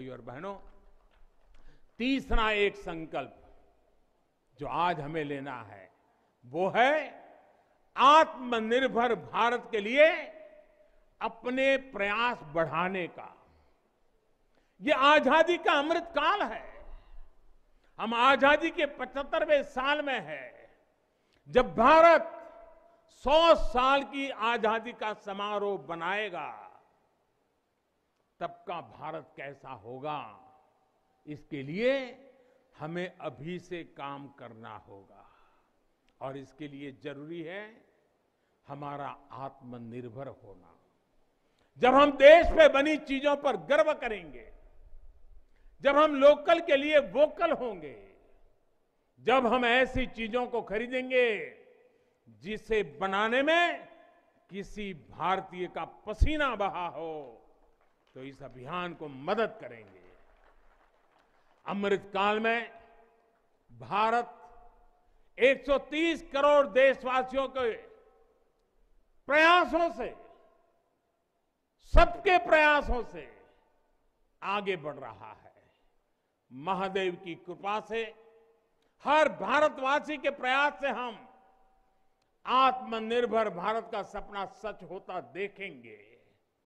भाइयों और बहनों तीसरा एक संकल्प जो आज हमें लेना है वो है आत्मनिर्भर भारत के लिए अपने प्रयास बढ़ाने का ये आजादी का अमृत काल है हम आजादी के 75वें साल में है जब भारत 100 साल की आजादी का समारोह बनाएगा तब का भारत कैसा होगा इसके लिए हमें अभी से काम करना होगा और इसके लिए जरूरी है हमारा आत्मनिर्भर होना जब हम देश में बनी चीजों पर गर्व करेंगे जब हम लोकल के लिए वोकल होंगे जब हम ऐसी चीजों को खरीदेंगे जिसे बनाने में किसी भारतीय का पसीना बहा हो तो इस अभियान को मदद करेंगे अमृतकाल में भारत 130 करोड़ देशवासियों के प्रयासों से सबके प्रयासों से आगे बढ़ रहा है महादेव की कृपा से हर भारतवासी के प्रयास से हम आत्मनिर्भर भारत का सपना सच होता देखेंगे